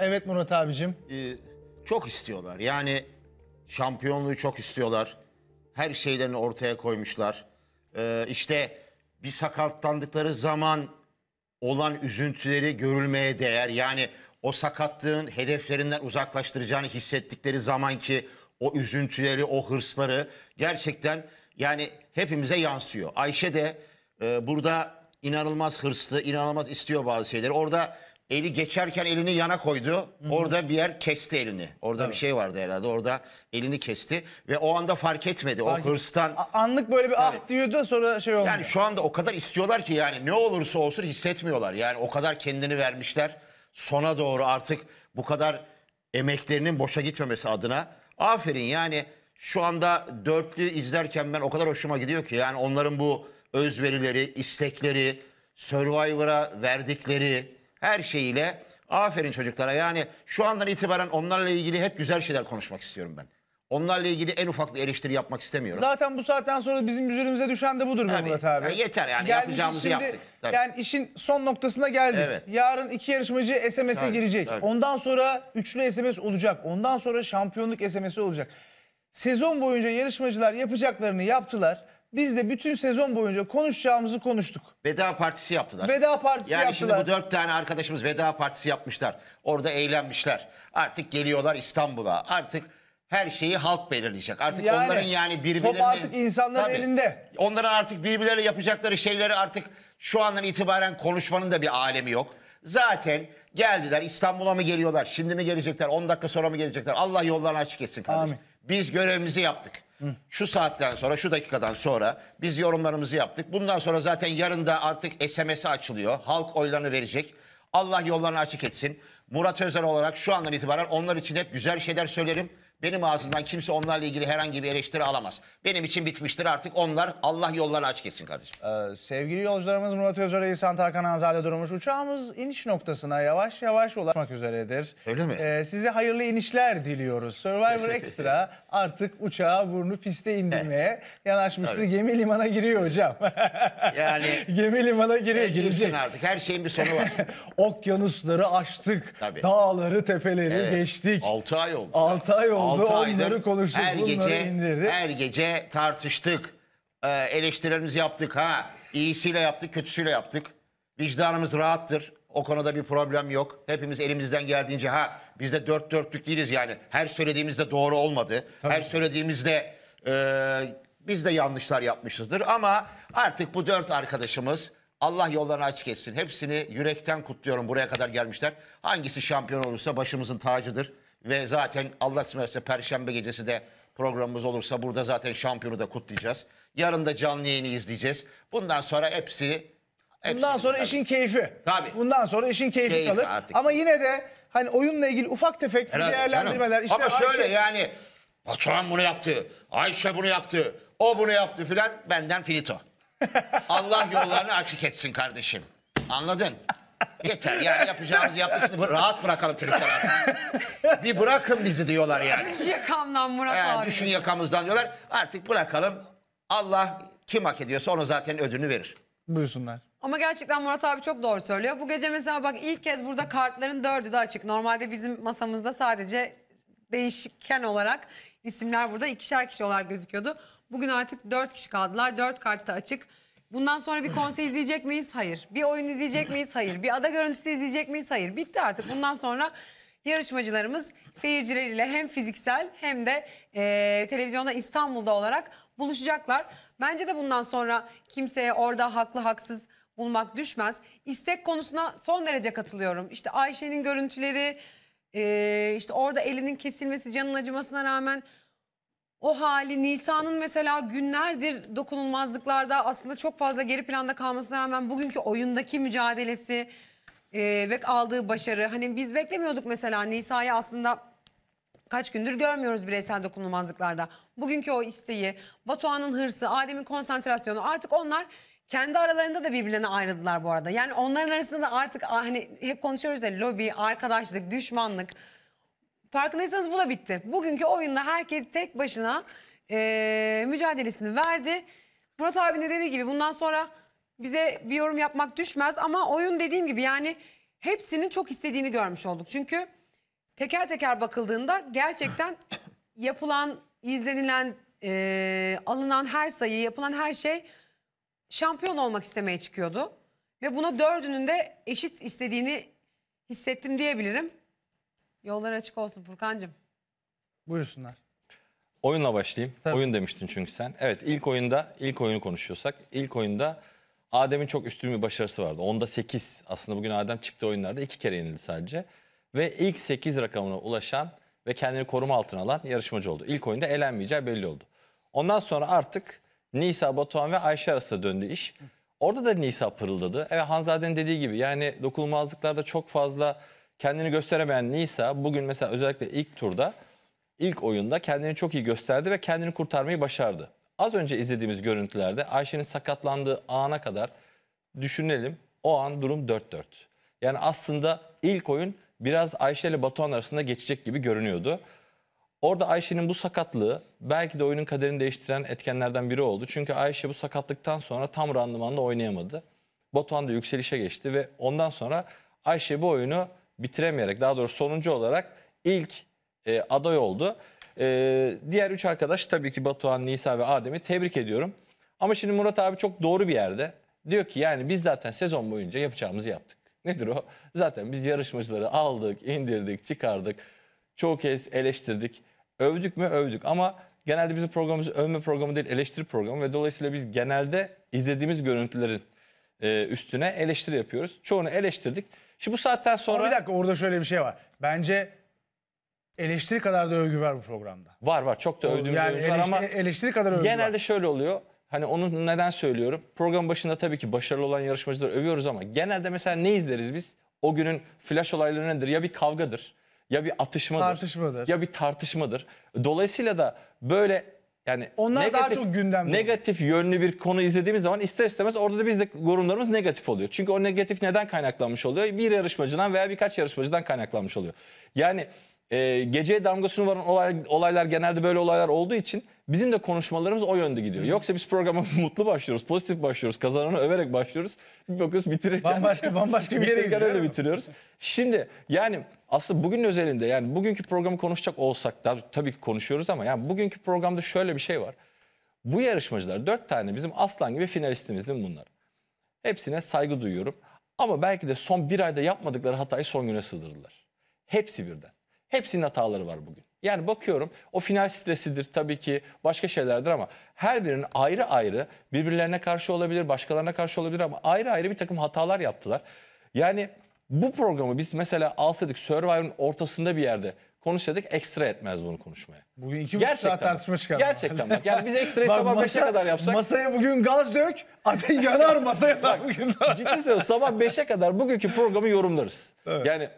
Evet Murat abicim. Ee, çok istiyorlar. Yani şampiyonluğu çok istiyorlar. Her şeylerini ortaya koymuşlar. Ee, işte bir sakatlandıkları zaman olan üzüntüleri görülmeye değer. Yani o sakatlığın hedeflerinden uzaklaştıracağını hissettikleri zaman ki o üzüntüleri, o hırsları gerçekten yani hepimize yansıyor. Ayşe de e, burada inanılmaz hırslı, inanılmaz istiyor bazı şeyleri. Orada eli geçerken elini yana koydu. Hı-hı. Orada bir yer kesti elini. Orada evet. bir şey vardı herhalde. Orada elini kesti ve o anda fark etmedi. Fark o hırstan. A- anlık böyle bir ah Tabii. ah diyordu da sonra şey oldu. Yani şu anda o kadar istiyorlar ki yani ne olursa olsun hissetmiyorlar. Yani o kadar kendini vermişler. Sona doğru artık bu kadar emeklerinin boşa gitmemesi adına. Aferin yani şu anda dörtlü izlerken ben o kadar hoşuma gidiyor ki. Yani onların bu özverileri, istekleri, Survivor'a verdikleri her şeyiyle aferin çocuklara. Yani şu andan itibaren onlarla ilgili hep güzel şeyler konuşmak istiyorum ben. Onlarla ilgili en ufak bir eleştiri yapmak istemiyorum. Zaten bu saatten sonra bizim üzerimize düşen de budur tabii, Murat abi. Yani yeter yani Gelmişiz yapacağımızı şimdi, yaptık. Tabii. Yani işin son noktasına geldik. Evet. Yarın iki yarışmacı SMS'e girecek. Tabii. Ondan sonra üçlü SMS olacak. Ondan sonra şampiyonluk SMS'i olacak. Sezon boyunca yarışmacılar yapacaklarını yaptılar. Biz de bütün sezon boyunca konuşacağımızı konuştuk. Veda partisi yaptılar. Veda partisi yani yaptılar. Yani şimdi bu dört tane arkadaşımız veda partisi yapmışlar. Orada eğlenmişler. Artık geliyorlar İstanbul'a. Artık her şeyi halk belirleyecek. Artık yani, onların yani birbirlerine... Top artık insanların tabii, elinde. Onların artık birbirleriyle yapacakları şeyleri artık şu andan itibaren konuşmanın da bir alemi yok. Zaten geldiler İstanbul'a mı geliyorlar, şimdi mi gelecekler, 10 dakika sonra mı gelecekler? Allah yollarını açık etsin kardeşim. Amin. Biz görevimizi yaptık. Şu saatten sonra, şu dakikadan sonra biz yorumlarımızı yaptık. Bundan sonra zaten yarın da artık SMS'i açılıyor. Halk oylarını verecek. Allah yollarını açık etsin. Murat Özer olarak şu andan itibaren onlar için hep güzel şeyler söylerim. Benim ağzımdan kimse onlarla ilgili herhangi bir eleştiri alamaz. Benim için bitmiştir artık onlar. Allah yollarını aç etsin kardeşim. Ee, sevgili yolcularımız Murat Özör, İhsan Tarkan Azade durmuş. Uçağımız iniş noktasına yavaş yavaş ulaşmak üzeredir. Öyle mi? Ee, size hayırlı inişler diliyoruz. Survivor Extra artık uçağı burnu piste indirmeye yanaşmıştır. Tabii. Gemi limana giriyor hocam. yani Gemi limana giriyor. e, girsin artık her şeyin bir sonu var. Okyanusları aştık. Tabii. Dağları, tepeleri Evet. geçtik. 6 ay oldu. 6 ay oldu oldu. 6 Onları konuştuk. Her gece, indirdik. her gece tartıştık. Ee, eleştirilerimizi yaptık. Ha, iyisiyle yaptık, kötüsüyle yaptık. Vicdanımız rahattır. O konuda bir problem yok. Hepimiz elimizden geldiğince ha biz de dört dörtlük değiliz yani. Her söylediğimizde doğru olmadı. Tabii. Her söylediğimizde e, biz de yanlışlar yapmışızdır. Ama artık bu dört arkadaşımız Allah yollarını açık etsin. Hepsini yürekten kutluyorum buraya kadar gelmişler. Hangisi şampiyon olursa başımızın tacıdır. Ve zaten Allah kısmet Perşembe gecesi de programımız olursa burada zaten şampiyonu da kutlayacağız. Yarın da canlı yayını izleyeceğiz. Bundan sonra hepsi... hepsi Bundan sonra işin keyfi. Tabii. Bundan sonra işin keyfi, keyfi kalır. Artık. Ama yine de hani oyunla ilgili ufak tefek Herhalde değerlendirmeler. Canım. Ama Ayşe... şöyle yani Batuhan bunu yaptı, Ayşe bunu yaptı, o bunu yaptı filan benden finito. Allah yollarını açık etsin kardeşim. Anladın? Yeter yani yapacağımız yaptık şimdi rahat bırakalım çocuklar. bir bırakın bizi diyorlar yani. Yakamdan Murat abi. düşün yakamızdan diyorlar. Artık bırakalım. Allah kim hak ediyorsa onu zaten ödünü verir. Buyursunlar. Ama gerçekten Murat abi çok doğru söylüyor. Bu gece mesela bak ilk kez burada kartların dördü de açık. Normalde bizim masamızda sadece değişken olarak isimler burada ikişer kişi olarak gözüküyordu. Bugün artık dört kişi kaldılar. Dört kart da açık. Bundan sonra bir konser izleyecek miyiz? Hayır. Bir oyun izleyecek miyiz? Hayır. Bir ada görüntüsü izleyecek miyiz? Hayır. Bitti artık. Bundan sonra yarışmacılarımız seyircileriyle hem fiziksel hem de e, televizyonda İstanbul'da olarak buluşacaklar. Bence de bundan sonra kimseye orada haklı haksız bulmak düşmez. İstek konusuna son derece katılıyorum. İşte Ayşe'nin görüntüleri, e, işte orada elinin kesilmesi, canın acımasına rağmen o hali Nisa'nın mesela günlerdir dokunulmazlıklarda aslında çok fazla geri planda kalmasına rağmen bugünkü oyundaki mücadelesi e, ve aldığı başarı. Hani biz beklemiyorduk mesela Nisa'yı aslında kaç gündür görmüyoruz bireysel dokunulmazlıklarda. Bugünkü o isteği, Batuhan'ın hırsı, Adem'in konsantrasyonu artık onlar kendi aralarında da birbirlerine ayrıldılar bu arada. Yani onların arasında da artık hani hep konuşuyoruz ya lobi, arkadaşlık, düşmanlık farkındaysanız bu da bitti. Bugünkü oyunda herkes tek başına e, mücadelesini verdi. Murat abi de dediği gibi bundan sonra bize bir yorum yapmak düşmez ama oyun dediğim gibi yani hepsinin çok istediğini görmüş olduk. Çünkü teker teker bakıldığında gerçekten yapılan, izlenilen, e, alınan her sayı, yapılan her şey şampiyon olmak istemeye çıkıyordu. Ve buna dördünün de eşit istediğini hissettim diyebilirim. Yollar açık olsun Furkan'cığım. Buyursunlar. Oyunla başlayayım. Tabii. Oyun demiştin çünkü sen. Evet ilk oyunda ilk oyunu konuşuyorsak ilk oyunda Adem'in çok üstün bir başarısı vardı. Onda 8 aslında bugün Adem çıktı oyunlarda iki kere yenildi sadece. Ve ilk 8 rakamına ulaşan ve kendini koruma altına alan yarışmacı oldu. İlk oyunda elenmeyeceği belli oldu. Ondan sonra artık Nisa Batuhan ve Ayşe arasında döndü iş. Orada da Nisa pırıldadı. Evet Hanzade'nin dediği gibi yani dokunulmazlıklarda çok fazla kendini gösteremeyen Nisa bugün mesela özellikle ilk turda ilk oyunda kendini çok iyi gösterdi ve kendini kurtarmayı başardı. Az önce izlediğimiz görüntülerde Ayşe'nin sakatlandığı ana kadar düşünelim o an durum 4-4. Yani aslında ilk oyun biraz Ayşe ile Batuhan arasında geçecek gibi görünüyordu. Orada Ayşe'nin bu sakatlığı belki de oyunun kaderini değiştiren etkenlerden biri oldu. Çünkü Ayşe bu sakatlıktan sonra tam randımanla oynayamadı. Batuhan da yükselişe geçti ve ondan sonra Ayşe bu oyunu bitiremeyerek daha doğrusu sonuncu olarak ilk e, aday oldu. E, diğer üç arkadaş tabii ki Batuhan, Nisa ve Adem'i tebrik ediyorum. Ama şimdi Murat abi çok doğru bir yerde. Diyor ki yani biz zaten sezon boyunca yapacağımızı yaptık. Nedir o? Zaten biz yarışmacıları aldık, indirdik, çıkardık. Çok kez eleştirdik. Övdük mü övdük ama genelde bizim programımız övme programı değil eleştiri programı ve dolayısıyla biz genelde izlediğimiz görüntülerin e, üstüne eleştiri yapıyoruz. Çoğunu eleştirdik. Şimdi bu saatten sonra... Ama bir dakika orada şöyle bir şey var. Bence eleştiri kadar da övgü var bu programda. Var var çok da övdüğümüz yani eleştiri, var ama... Eleştiri kadar övgü Genelde var. şöyle oluyor. Hani onu neden söylüyorum? Program başında tabii ki başarılı olan yarışmacıları övüyoruz ama genelde mesela ne izleriz biz? O günün flash olayları nedir? Ya bir kavgadır, ya bir atışmadır, tartışmadır. ya bir tartışmadır. Dolayısıyla da böyle yani Onlar negatif, daha çok gündemde. Negatif yönlü bir konu izlediğimiz zaman ister istemez orada da bizde de yorumlarımız negatif oluyor. Çünkü o negatif neden kaynaklanmış oluyor? Bir yarışmacıdan veya birkaç yarışmacıdan kaynaklanmış oluyor. Yani e, geceye damgasını varan olay, olaylar genelde böyle olaylar olduğu için bizim de konuşmalarımız o yönde gidiyor. Yoksa biz programa mutlu başlıyoruz, pozitif başlıyoruz, kazananı överek başlıyoruz. Bir bakıyoruz bitirirken bambaşka bambaşka bir yere öyle bitiriyoruz. Şimdi yani aslında bugün özelinde yani bugünkü programı konuşacak olsak da tabii ki konuşuyoruz ama yani bugünkü programda şöyle bir şey var. Bu yarışmacılar dört tane bizim aslan gibi finalistimiz değil mi bunlar? Hepsine saygı duyuyorum. Ama belki de son bir ayda yapmadıkları hatayı son güne sığdırdılar. Hepsi birden. Hepsinin hataları var bugün. Yani bakıyorum o final stresidir tabii ki başka şeylerdir ama her birinin ayrı ayrı birbirlerine karşı olabilir, başkalarına karşı olabilir ama ayrı ayrı bir takım hatalar yaptılar. Yani bu programı biz mesela alsaydık Survivor'ın ortasında bir yerde konuşsaydık ekstra etmez bunu konuşmaya. Bugün iki buçuk saat tartışma çıkar. Gerçekten bak. Yani biz ekstrayı sabah masa, 5'e kadar yapsak. Masaya bugün gaz dök. Ate yanar masaya bak, bugün. Ciddi söylüyorum sabah beşe kadar bugünkü programı yorumlarız. Evet. Yani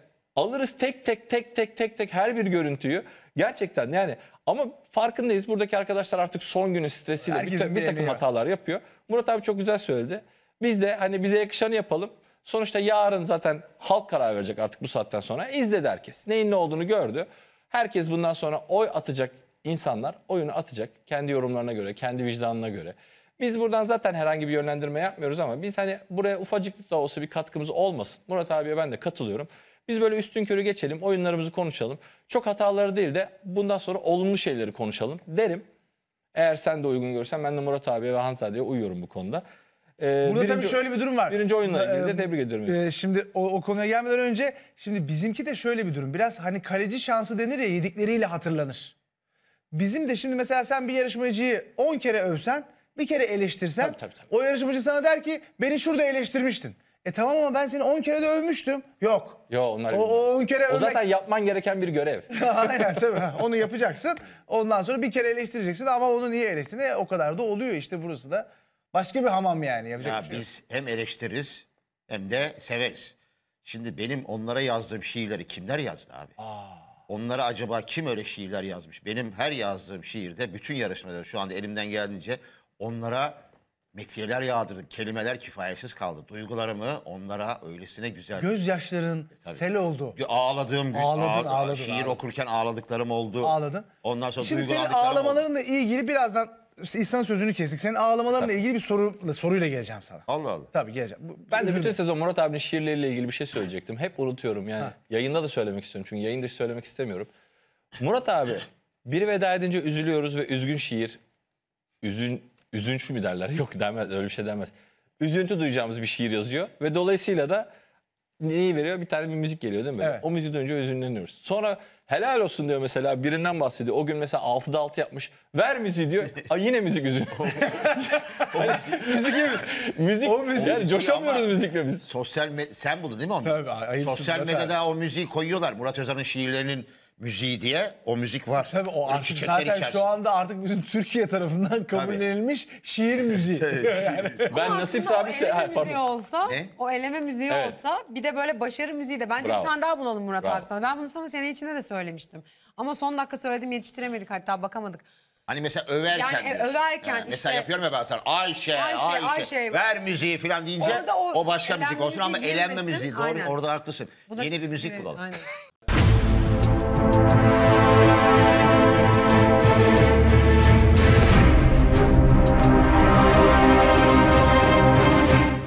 Alırız tek tek tek tek tek tek her bir görüntüyü. Gerçekten yani ama farkındayız. Buradaki arkadaşlar artık son günün stresiyle Herkesin bir, bir takım hatalar yapıyor. Murat abi çok güzel söyledi. Biz de hani bize yakışanı yapalım. Sonuçta yarın zaten halk karar verecek artık bu saatten sonra. İzledi herkes. Neyin ne olduğunu gördü. Herkes bundan sonra oy atacak insanlar oyunu atacak. Kendi yorumlarına göre, kendi vicdanına göre. Biz buradan zaten herhangi bir yönlendirme yapmıyoruz ama biz hani buraya ufacık da olsa bir katkımız olmasın. Murat abiye ben de katılıyorum. Biz böyle üstün körü geçelim, oyunlarımızı konuşalım. Çok hataları değil de bundan sonra olumlu şeyleri konuşalım derim. Eğer sen de uygun görsen ben de Murat abiye ve Hans abiye uyuyorum bu konuda. Ee, Burada birinci, tabii şöyle bir durum var. Birinci oyunla ilgili de ee, tebrik ediyorum. E, şimdi o, o konuya gelmeden önce şimdi bizimki de şöyle bir durum. Biraz hani kaleci şansı denir ya yedikleriyle hatırlanır. Bizim de şimdi mesela sen bir yarışmacıyı 10 kere övsen bir kere eleştirsen tabii, tabii, tabii. o yarışmacı sana der ki beni şurada eleştirmiştin. E tamam ama ben seni 10 kere de övmüştüm. Yok. Yo onlar O, o 10 kere O zaten yapman gereken bir görev. Aynen tabii. Onu yapacaksın. Ondan sonra bir kere eleştireceksin ama onu niye eleştirdin? E, o kadar da oluyor işte burası da. Başka bir hamam yani yapacak ya bir şey. Biz hem eleştiririz hem de severiz. Şimdi benim onlara yazdığım şiirleri kimler yazdı abi? Onlara acaba kim öyle şiirler yazmış? Benim her yazdığım şiirde bütün yarışmada şu anda elimden geldiğince onlara metiyeler yağdırdım. Kelimeler kifayetsiz kaldı. Duygularımı onlara öylesine güzel... Gözyaşların e, Tabii. sel oldu. Ağladığım gün. Ağladın, ağladım. ağladın. Şiir ağladın. okurken ağladıklarım oldu. Ağladın. Ondan sonra Şimdi senin ağlamalarınla oldu. ilgili birazdan İhsan sözünü kestik. Senin ağlamalarınla ilgili bir soru, soruyla geleceğim sana. Allah Allah. Tabii geleceğim. Bu, ben de bütün sezon Murat abinin şiirleriyle ilgili bir şey söyleyecektim. Hep unutuyorum yani. Ha. Yayında da söylemek istiyorum çünkü yayında söylemek istemiyorum. Murat abi biri veda edince üzülüyoruz ve üzgün şiir, üzün, üzüntü mü derler? Yok demez öyle bir şey demez. Üzüntü duyacağımız bir şiir yazıyor ve dolayısıyla da neyi veriyor? Bir tane bir müzik geliyor değil mi? Evet. O müziği duyunca üzünleniyoruz. Sonra helal olsun diyor mesela birinden bahsediyor. O gün mesela 6'da 6 yapmış. Ver müziği diyor. Ay yine müzik üzün. yani, müzik müzik, o müzik yani coşamıyoruz müzikle biz. Sosyal med- sen buldun değil mi onu? Tabii. Sosyal medyada o müziği koyuyorlar. Murat Özer'in şiirlerinin müziği diye o müzik var. E tabii o artık zaten içerisinde. şu anda artık bütün Türkiye tarafından kabul Tabii. edilmiş şiir müziği. yani. Ben nasip nasipse aslında müziği olsa, Ne? o eleme müziği Evet. olsa bir de böyle başarı müziği de bence Bravo. bir tane daha bulalım Murat Bravo. abi sana. Ben bunu sana sene içinde de söylemiştim. Ama son dakika söyledim yetiştiremedik hatta bakamadık. Hani mesela överken Yani, e, överken Ha, işte- Mesela yapıyorum ya bazen Ayşe, Ayşe, Ayşe, Ayşe. ver müziği falan deyince Orada o o, başka müzik olsun ama müziği elenme müziği doğru aynen. orada haklısın. Yeni bir müzik bulalım. aynen.